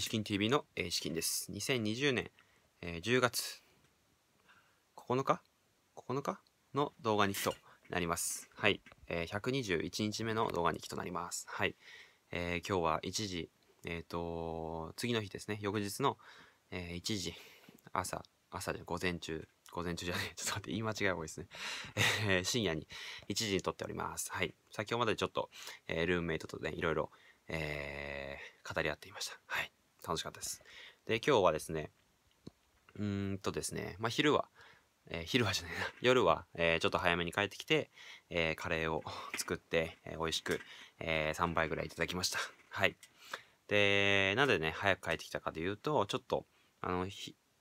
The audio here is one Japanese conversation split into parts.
資金 TV の、えー、資金です。2020年、えー、10月9日 ?9 日の動画日記となります。はい。えー、121日目の動画日記となります。はい。えー、今日は1時、えっ、ー、と、次の日ですね、翌日の、えー、1時、朝、朝じゃ午前中、午前中じゃね ちょっと待って、言い間違い多いですね。えー、深夜に1時に撮っております。はい。先ほどまでちょっと、えー、ルームメイトとね、いろいろ、えー、語り合っていました。はい。楽しかったです。で、今日はですね、うーんとですね、まあ、昼は、えー、昼はじゃないな、夜は、えー、ちょっと早めに帰ってきて、えー、カレーを 作って、えー、美味しく、え3杯ぐらいいただきました。はい。で、なんでね、早く帰ってきたかというと、ちょっと、あの、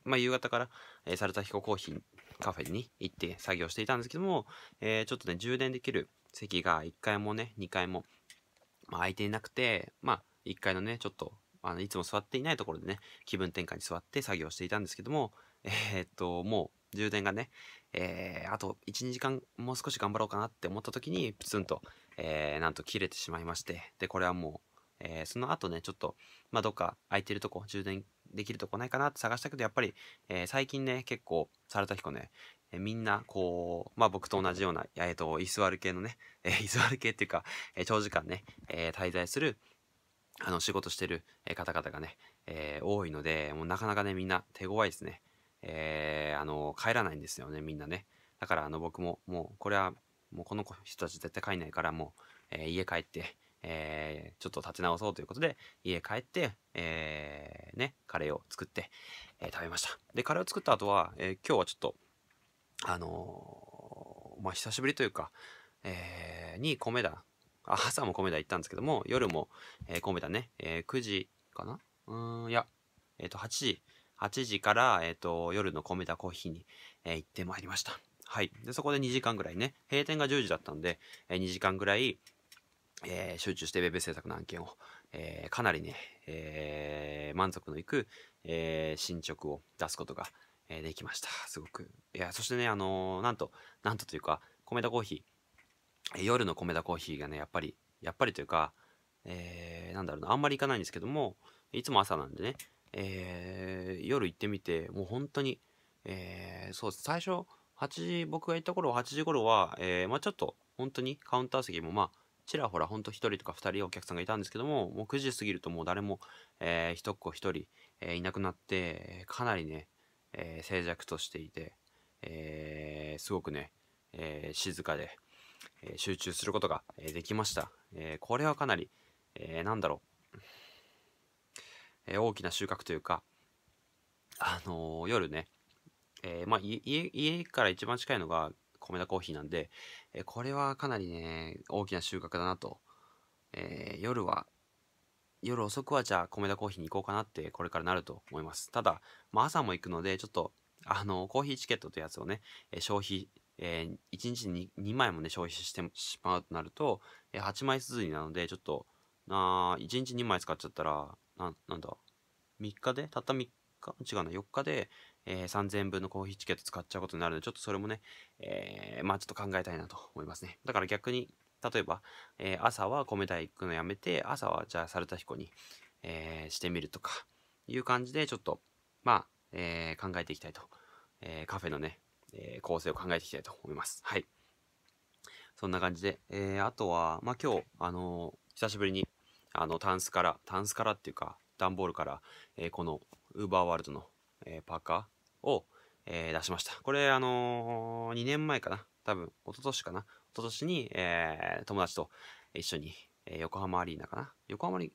まあ、夕方から、えー、サルタヒココーヒーカフェに行って作業していたんですけども、えちょっとね、充電できる席が1階もね、2階も、まあ、空いていなくて、まあ、1階のね、ちょっとあのいつも座っていないところでね、気分転換に座って作業していたんですけども、えー、っと、もう充電がね、えー、あと1、2時間もう少し頑張ろうかなって思った時に、プツンと、えー、なんと切れてしまいまして、で、これはもう、えその後ね、ちょっと、まあ、どっか空いてるとこ、充電できるとこないかなって探したけど、やっぱり、え最近ね、結構、猿田彦ね、えみんな、こう、まあ、僕と同じような、えっ、と、居座る系のね、え居座る系っていうか、え長時間ね、え滞在する、あの仕事してる方々がね、えー、多いので、もうなかなかね、みんな手強いですね。えー、あの、帰らないんですよね、みんなね。だから、あの、僕も、もう、これは、もうこの人たち絶対帰んないから、もう、えー、家帰って、えー、ちょっと立ち直そうということで、家帰って、えー、ね、カレーを作って、えー、食べました。で、カレーを作った後は、え今日はちょっと、あのまあ、久しぶりというか、えに米田朝も米田行ったんですけども、夜も、えー、米田ね、えー、9時かなうん、いや、えっ、ー、と、8時、8時から、えっ、ー、と、夜の米田コーヒーに、えー、行ってまいりました。はい。で、そこで2時間ぐらいね、閉店が10時だったんで、えー、2時間ぐらい、えー、集中してウェブ制作の案件を、えー、かなりね、えー、満足のいく、えー、進捗を出すことが、えー、できました。すごく。いや、そしてね、あのー、なんと、なんとというか、米田コーヒー、夜の米田コーヒーがねやっぱりやっぱりというか、えー、なんだろうなあんまり行かないんですけどもいつも朝なんでね、えー、夜行ってみてもう本当に、えー、そうです最初8時僕が行った頃8時頃は、えー、まあ、ちょっと本当にカウンター席もまあちらほらほんと1人とか2人お客さんがいたんですけどももう9時過ぎるともう誰も、えー、一っ子1人、えー、いなくなってかなりね、えー、静寂としていて、えー、すごくね、えー、静かで、えー、集中することが、えー、できました、えこれはかなり、えなんだろう、え大きな収穫というか、あの夜ね、えまあ、家家から一番近いのが米田コーヒーなんで、えこれはかなりね大きな収穫だなと、え夜は夜遅くはじゃあ米田コーヒーに行こうかなってこれからなると思いますただ、まあ、朝も行くのでちょっとあのコーヒーチケットというやつをね消費えー、1日に 2, 枚もね、消費してしまうとなると、えー、8枚すずりなので、ちょっと、な1日2枚使っちゃったら、な、なんだ、3日でたった3日違うな、4日で、えー、3000円分のコーヒーチケット使っちゃうことになるので、ちょっとそれもね、えー、まあちょっと考えたいなと思いますね。だから逆に、例えば、えー、朝は米田行くのやめて、朝はじゃあ猿田彦に、えー、してみるとか、いう感じで、ちょっと、まあ、えー、考えていきたいと、えー、カフェのね、えー、構成を考えていきたいと思います。はい。そんな感じで、えー、あとは、まあ、今日、あのー、久しぶりに、あの、タンスから、タンスからっていうか、段ボールから、えー、この、ウーバーワールドの、えパーカーを、え出しました。これ、あの2年前かな多分、一昨年かな一昨年に、え友達と一緒に、え横浜アリーナかな横浜アリー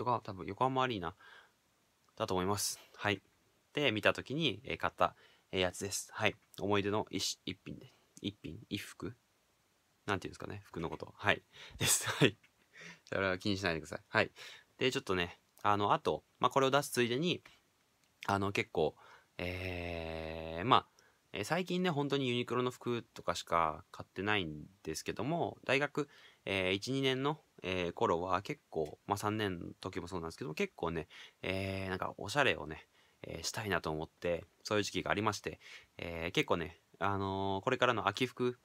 横浜、多分横浜アリーナだと思います。はい。で、見た時に、え買った、やつです。はい。思い出の一一品で、一品、一服なんていうんですかね、服のこと。はい。です。はい。それは気にしないでください。はい。で、ちょっとね、あの、あと、まあ、これを出すついでに、あの、結構、えー、まあ、え最近ね、本当にユニクロの服とかしか買ってないんですけども、大学、えー、1、2年の、えー、頃は結構、まあ、3年の時もそうなんですけども、結構ね、えー、なんかおしゃれをね、えー、したいなと思ってそういう時期がありまして、えー、結構ね、あのー、これからの秋服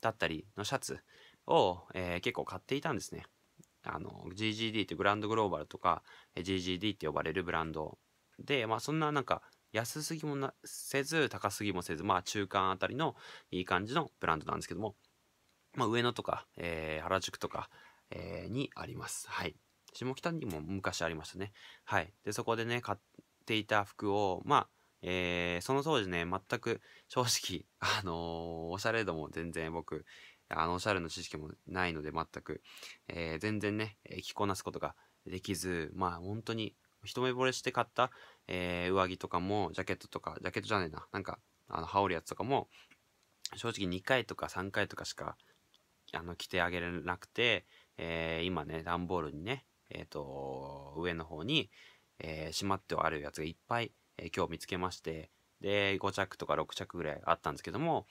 だったりのシャツを、え結構買っていたんですね。あの GGD ってグランドグローバルとか GGD って呼ばれるブランドで、まあ、そんななんか安すぎもなせず高すぎもせず、まあ、中間あたりのいい感じのブランドなんですけども、まあ、上野とか、えー、原宿とか、えー、にあります。はい。下北にも昔ありましたね。はい。で、そこでね、ていた服を、まあ、えー、その当時ね、全く正直、あのー、おしゃれ度も全然僕、あの、おしゃれの知識もないので全く、えー、全然ね、着こなすことができず、まあ本当に一目惚れして買った、えー、上着とかも、ジャケットとか、ジャケットじゃねえな、なんか、あの、羽織るやつとかも、正直2回とか3回とかしか、あの、着てあげれなくて、えー、今ね、段ボールにね、えっ、ー、と、上の方に、えー、しまってはあるやつがいっぱい、えー、今日見つけまして、で、5着とか6着ぐらいあったんですけども、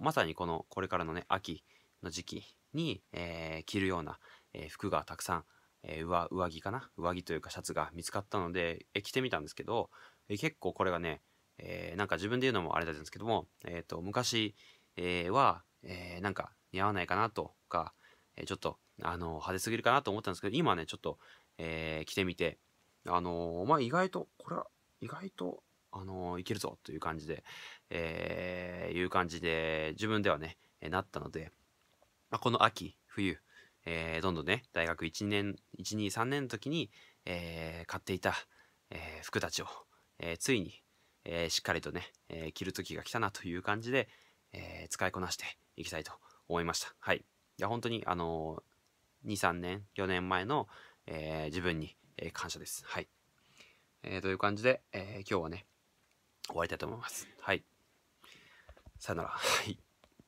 まさにこの、これからのね、秋の時期に、えー、着るような、えー、服がたくさん、えー、上、上着かな上着というかシャツが見つかったので、えー、着てみたんですけど、えー、結構これがね、えー、なんか自分で言うのもあれなんですけども、えっ、ー、と、昔、えー、は、えー、なんか似合わないかなとか、えー、ちょっと、あの、派手すぎるかなと思ったんですけど、今ね、ちょっと、えー、着てみて、あのまあ、意外と、これは意外と、あのいけるぞという感じで、えー、いう感じで、自分ではね、えなったので、まあ、この秋、冬、えー、どんどんね、大学1年、1、2、3年の時に、えー、買っていた、え服たちを、えついに、えしっかりとね、え着る時が来たなという感じで、え使いこなしていきたいと思いました。はい。いや、本当に、あの2、3年、4年前の、え自分に、えー、感謝です。はい。えー、という感じで、えー、今日はね、終わりたいと思います。はい。さよなら。はい。